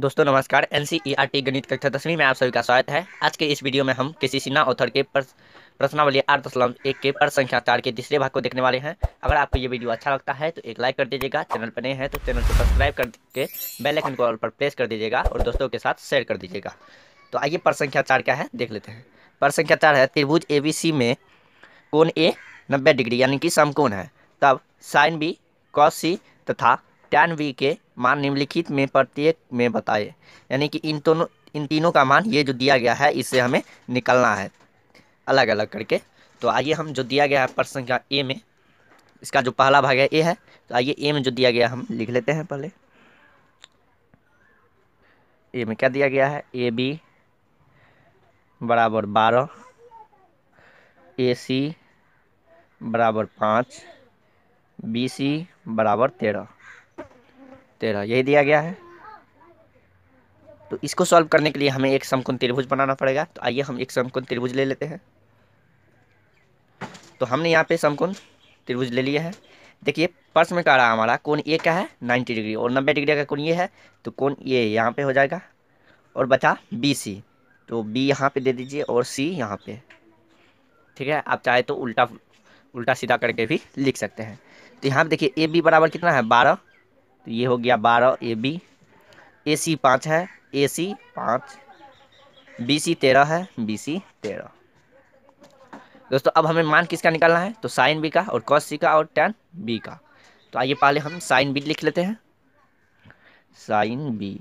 दोस्तों नमस्कार N e गणित कक्षा दसवीं में आप सभी का स्वागत है आज के इस वीडियो में हम किसी सिन्हा ऑथर के प्रश्नावली आठ दशमलव एक के पर संख्या चार के तीसरे भाग को देखने वाले हैं अगर आपको ये वीडियो अच्छा लगता है तो एक लाइक कर दीजिएगा चैनल पर नए हैं तो चैनल को सब्सक्राइब करके बेल आइकन को ऑल पर प्रेस कर दीजिएगा और दोस्तों के साथ शेयर कर दीजिएगा तो आइए पर संख्या चार क्या है देख लेते हैं पर संख्या चार है त्रिभुज ए में कोण ए नब्बे डिग्री यानी कि समकोण है तब साइन बी कॉस सी तथा टैन वी के मान निम्नलिखित में प्रत्येक में बताए यानी कि इन दोनों इन तीनों का मान ये जो दिया गया है इससे हमें निकलना है अलग अलग करके तो आइए हम जो दिया गया है प्रश्न का ए में इसका जो पहला भाग है ए है तो आइए ए में जो दिया गया हम लिख लेते हैं पहले ए में क्या दिया गया है ए बी बराबर बारह ए सी बराबर पाँच बी सी बराबर तेरह तेरह यही दिया गया है तो इसको सॉल्व करने के लिए हमें एक समकोण त्रिभुज बनाना पड़ेगा तो आइए हम एक समकोण त्रिभुज ले लेते हैं तो हमने यहाँ पे समकोण त्रिभुज ले लिया है देखिए पर्स में का रहा है हमारा कौन ए का है 90 डिग्री और 90 डिग्री का कौन ये है तो कौन ये यहाँ पे हो जाएगा और बचा बी सी तो बी यहाँ पे दे दीजिए और सी यहाँ पे ठीक है आप चाहे तो उल्टा उल्टा सीधा करके भी लिख सकते हैं तो यहाँ पर देखिए ए बी बराबर कितना है बारह तो ये हो गया बारह ए बी ए सी पाँच है ए सी पाँच बी सी तेरह है बी सी तेरह दोस्तों अब हमें मान किसका निकालना है तो साइन बी का और कॉस सी का और टेन बी का तो आइए पहले हम साइन बी लिख लेते हैं साइन बी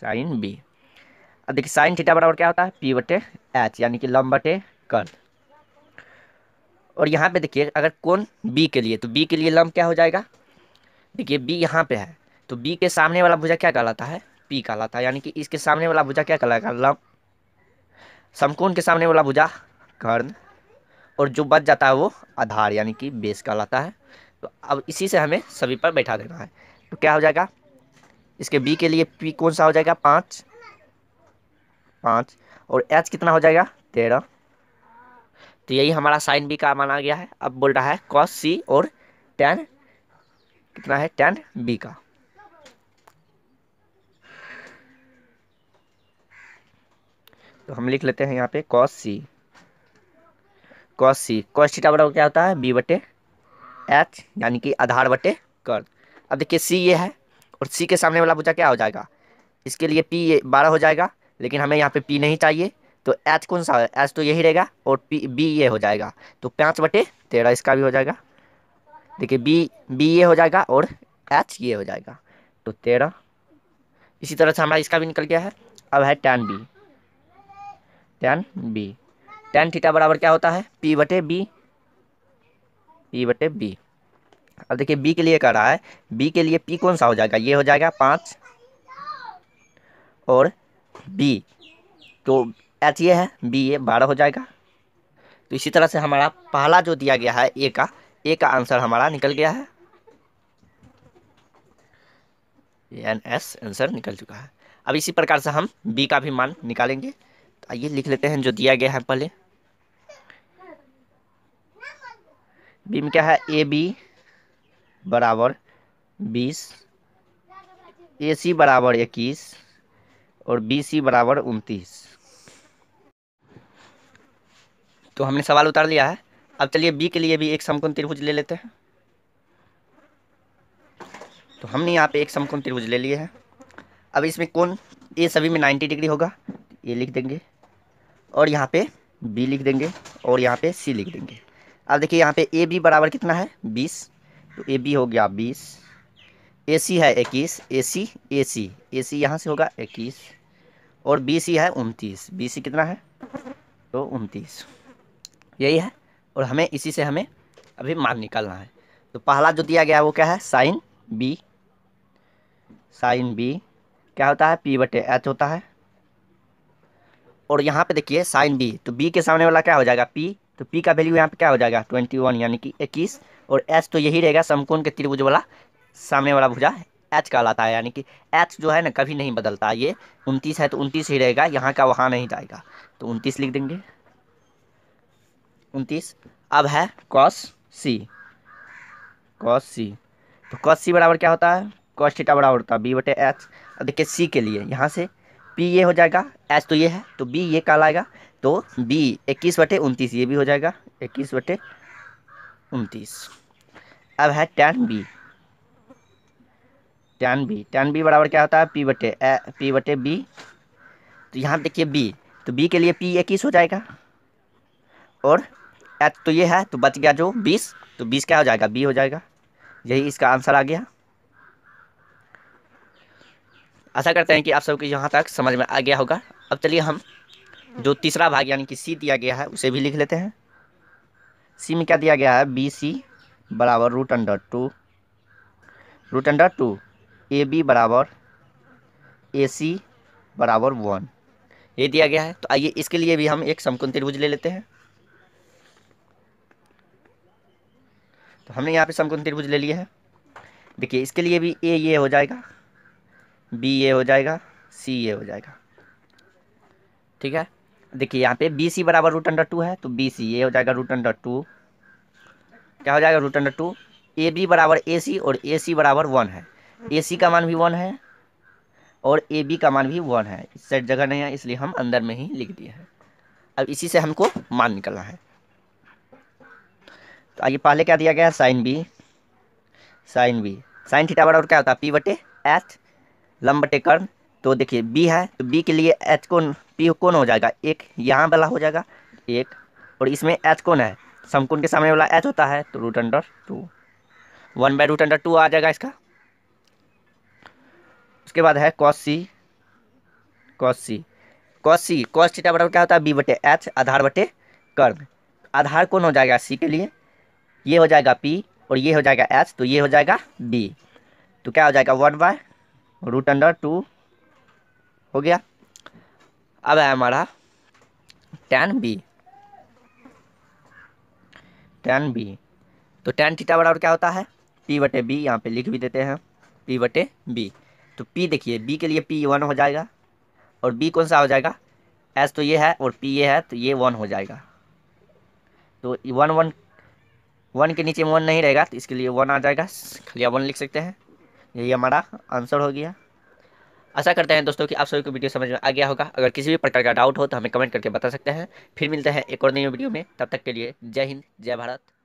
साइन बी अब देखिए साइन थीटा बराबर क्या होता है पी बटे एच यानी कि लम बटे कर्ण और यहाँ पे देखिए अगर कोण बी के लिए तो बी के लिए लम क्या हो जाएगा देखिए बी यहाँ पे है तो बी के सामने वाला भुजा क्या कहलाता है पी कहलाता है यानी कि इसके सामने वाला भुजा क्या कहलाएगा लम समकोण के सामने वाला भुजा कर्ण और जो बच जाता है वो आधार यानी कि बेस कहलाता है तो अब इसी से हमें सभी पर बैठा देना है तो क्या हो जाएगा इसके बी के लिए पी कौन सा हो जाएगा पाँच पाँच और एच कितना हो जाएगा तेरह तो यही हमारा साइन बी का माना गया है अब बोल रहा है कॉस सी और टेन कितना है टेन बी का तो हम लिख लेते हैं यहाँ पे cos C cos C cos theta बराबर क्या होता है बी बटे एच यानी कि आधार बटे कर अब देखिए सी ये है और सी के सामने वाला पूछा क्या हो जाएगा इसके लिए पी बारह हो जाएगा लेकिन हमें यहाँ पे पी नहीं चाहिए तो एच कौन सा है एच तो यही रहेगा और पी बी ये हो जाएगा तो पाँच बटे तेरह इसका भी हो जाएगा देखिए बी बी ये हो जाएगा और एच ये हो जाएगा तो तेरह इसी तरह से हमारा इसका भी निकल गया है अब है tan B tan B tan theta बराबर क्या होता है पी बटे बी पी बटे बी अब देखिए बी के लिए कह रहा है बी के लिए पी कौन सा हो जाएगा ये हो जाएगा पाँच और बी तो एच ये है बी ये बारह हो जाएगा तो इसी तरह से हमारा पहला जो दिया गया है ए का ए का आंसर हमारा निकल गया है एन एस आंसर निकल चुका है अब इसी प्रकार से हम बी का भी मान निकालेंगे तो आइए लिख लेते हैं जो दिया गया है पहले बी में क्या है ए बी बराबर बीस ए सी बराबर इक्कीस और बी सी बराबर उनतीस तो हमने सवाल उतार लिया है अब चलिए बी के लिए भी एक समकोण त्रिभुज ले लेते हैं तो हमने यहाँ पे एक समकोण त्रिभुज ले लिए हैं अब इसमें कौन ये सभी में 90 डिग्री होगा ये लिख देंगे और यहाँ पे बी लिख देंगे और यहाँ पे सी लिख देंगे अब देखिए यहाँ पे ए बी बराबर कितना है 20 तो ए बी हो गया 20 ए सी है 21 ए सी ए सी ए सी यहाँ से होगा 21 और बी सी है 29 बी सी कितना है तो 29 यही है और हमें इसी से हमें अभी मान निकालना है तो पहला जो दिया गया है वो क्या है साइन बी साइन बी क्या होता है पी बटे एच होता है और यहाँ पे देखिए साइन बी तो बी के सामने वाला क्या हो जाएगा पी तो पी का वैल्यू यहाँ पे क्या हो जाएगा ट्वेंटी वन यानी कि इक्कीस और एच तो यही रहेगा समकोण के त्रिभुज वाला सामने वाला भुजा एच कहलाता है यानी कि एच जो है ना कभी नहीं बदलता ये उनतीस है तो उनतीस ही रहेगा यहाँ का वहाँ नहीं जाएगा तो उनतीस लिख देंगे उनतीस अब है कॉस सी कॉस सी तो कॉस सी बराबर क्या होता है कॉस थीटा बराबर होता है बी बटे एच अब देखिए सी के लिए यहाँ से पी ये हो जाएगा एच तो ये है तो बी ये कहलाएगा तो बी इक्कीस बटे उनतीस ये भी हो जाएगा इक्कीस बटे उनतीस अब है tan B tan B tan B बराबर क्या होता है पी बटे ए पी बटे बी तो यहाँ देखिए बी तो बी के लिए पी इक्कीस हो जाएगा और एच तो ये है तो बच गया जो बीस तो बीस क्या हो जाएगा बी हो जाएगा यही इसका आंसर आ गया आशा करते हैं कि आप सबको यहाँ तक समझ में आ गया होगा अब चलिए हम जो तीसरा भाग यानी कि सी दिया गया है उसे भी लिख लेते हैं सी में क्या दिया गया है बी सी बराबर root under two root under two A B बराबर ए सी बराबर वन ये दिया गया है तो आइए इसके लिए भी हम एक समकुन त्रिभुज ले लेते हैं हमने यहाँ पे समकोण त्रिभुज ले लिया है देखिए इसके लिए भी ए ये हो जाएगा बी ए हो जाएगा सी ए हो जाएगा ठीक है देखिए यहाँ पे बी सी बराबर रूट अंडर टू है तो बी सी ए हो जाएगा रूट अंडर टू क्या हो जाएगा root under two A B बराबर ए सी और ए सी बराबर वन है ए सी का मान भी वन है और ए बी का मान भी वन है इस साइड जगह नहीं है इसलिए हम अंदर में ही लिख दिए हैं अब इसी से हमको मान निकलना है तो आइए पहले क्या दिया गया है sine B sine B sine theta बराबर क्या होता है पी बटे एच लम बटे कर्ण तो देखिए बी है तो बी के लिए एच कौन पी कौन हो जाएगा एक यहाँ वाला हो जाएगा एक और इसमें एच कौन है समकोण के सामने वाला एच होता है तो root under two one by root under two आ जाएगा इसका उसके बाद है cos C cos C cos C cos theta बराबर क्या होता है बी बटे एच आधार बटे कर्ण आधार कौन हो जाएगा सी के लिए ये हो जाएगा पी और ये हो जाएगा एच तो ये हो जाएगा बी तो क्या हो जाएगा one by root under two हो गया अब है हमारा टेन बी टेन बी तो टेन थीटा बराबर क्या होता है पी बटे बी यहाँ पे लिख भी देते हैं पी बटे बी तो पी देखिए बी के लिए पी वन हो जाएगा और बी कौन सा हो जाएगा एस तो ये है और पी ये है तो ये वन हो जाएगा तो वन वन वन के नीचे वन नहीं रहेगा तो इसके लिए वन आ जाएगा खाली वन लिख सकते हैं यही हमारा आंसर हो गया आशा करते हैं दोस्तों कि आप सभी को वीडियो समझ में आ गया होगा अगर किसी भी प्रकार का डाउट हो तो हमें कमेंट करके बता सकते हैं फिर मिलते हैं एक और नई वीडियो में तब तक के लिए जय हिंद जय भारत